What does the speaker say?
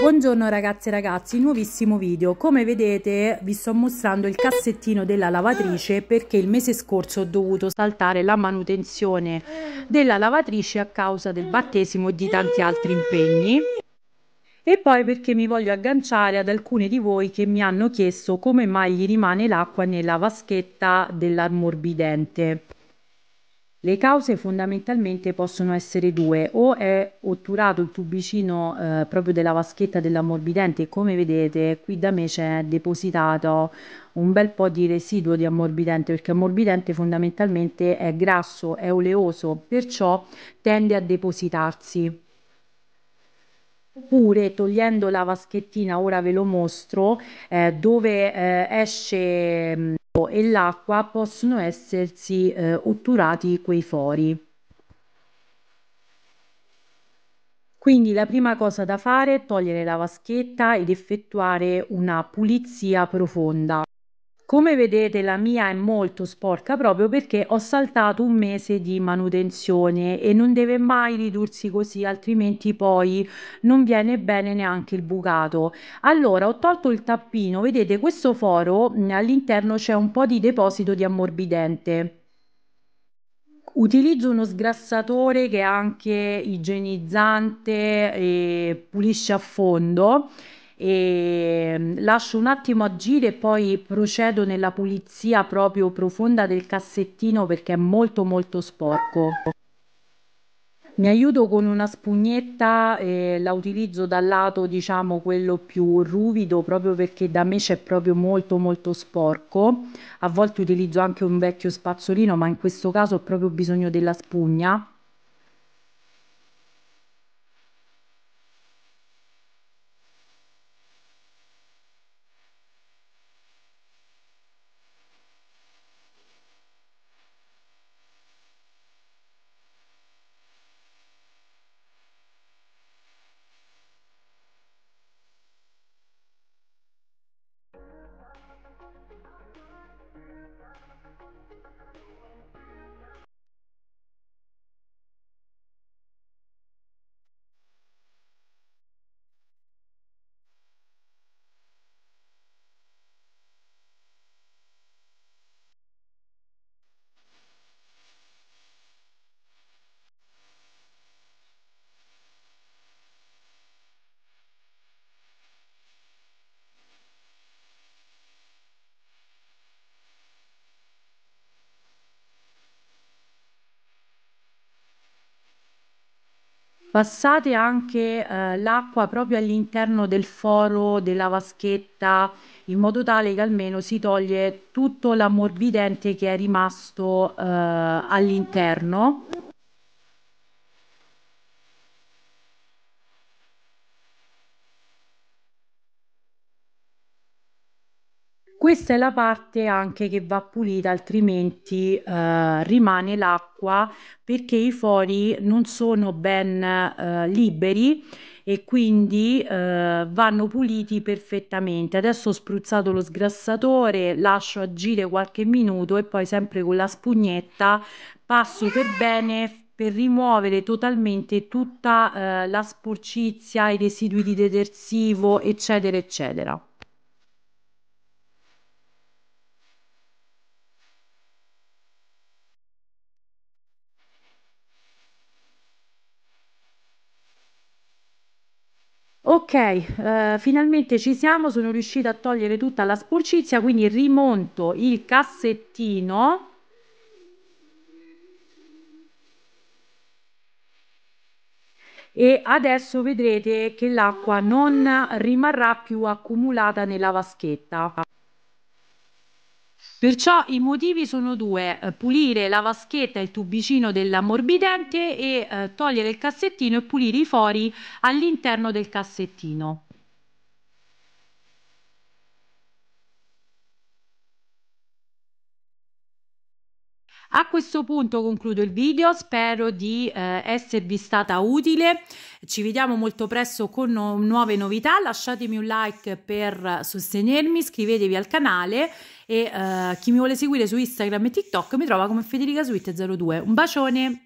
Buongiorno ragazze e ragazzi, nuovissimo video. Come vedete vi sto mostrando il cassettino della lavatrice perché il mese scorso ho dovuto saltare la manutenzione della lavatrice a causa del battesimo e di tanti altri impegni. E poi perché mi voglio agganciare ad alcune di voi che mi hanno chiesto come mai gli rimane l'acqua nella vaschetta dell'ammorbidente. Le cause fondamentalmente possono essere due, o è otturato il tubicino eh, proprio della vaschetta dell'ammorbidente e come vedete qui da me c'è depositato un bel po' di residuo di ammorbidente perché ammorbidente fondamentalmente è grasso, è oleoso, perciò tende a depositarsi. Oppure togliendo la vaschettina, ora ve lo mostro, eh, dove eh, esce mm, e l'acqua possono essersi eh, otturati quei fori. Quindi la prima cosa da fare è togliere la vaschetta ed effettuare una pulizia profonda. Come vedete la mia è molto sporca proprio perché ho saltato un mese di manutenzione e non deve mai ridursi così altrimenti poi non viene bene neanche il bucato. Allora ho tolto il tappino, vedete questo foro mm, all'interno c'è un po' di deposito di ammorbidente. Utilizzo uno sgrassatore che è anche igienizzante e pulisce a fondo e mm, lascio un attimo agire e poi procedo nella pulizia proprio profonda del cassettino perché è molto molto sporco. Mi aiuto con una spugnetta, eh, la utilizzo dal lato diciamo quello più ruvido proprio perché da me c'è proprio molto molto sporco. A volte utilizzo anche un vecchio spazzolino ma in questo caso ho proprio bisogno della spugna Passate anche, ehm, l'acqua proprio all'interno del foro della vaschetta, in modo tale che almeno si toglie tutto l'ammorbidente che è rimasto, ehm, all'interno. Questa è la parte anche che va pulita, altrimenti eh, rimane l'acqua perché i fori non sono ben eh, liberi e quindi eh, vanno puliti perfettamente. Adesso ho spruzzato lo sgrassatore, lascio agire qualche minuto e poi sempre con la spugnetta passo per bene per rimuovere totalmente tutta eh, la sporcizia, i residui di detersivo, eccetera, eccetera. Ok, eh, finalmente ci siamo, sono riuscita a togliere tutta la sporcizia, quindi rimonto il cassettino. E adesso vedrete che l'acqua non rimarrà più accumulata nella vaschetta. Perciò i motivi sono due, eh, pulire la vaschetta e il tubicino dell'ammorbidente e eh, togliere il cassettino e pulire i fori all'interno del cassettino. A questo punto concludo il video, spero di eh, esservi stata utile. Ci vediamo molto presto con no nuove novità. Lasciatemi un like per sostenermi, iscrivetevi al canale e eh, chi mi vuole seguire su Instagram e TikTok mi trova come Federica sweet 02. Un bacione!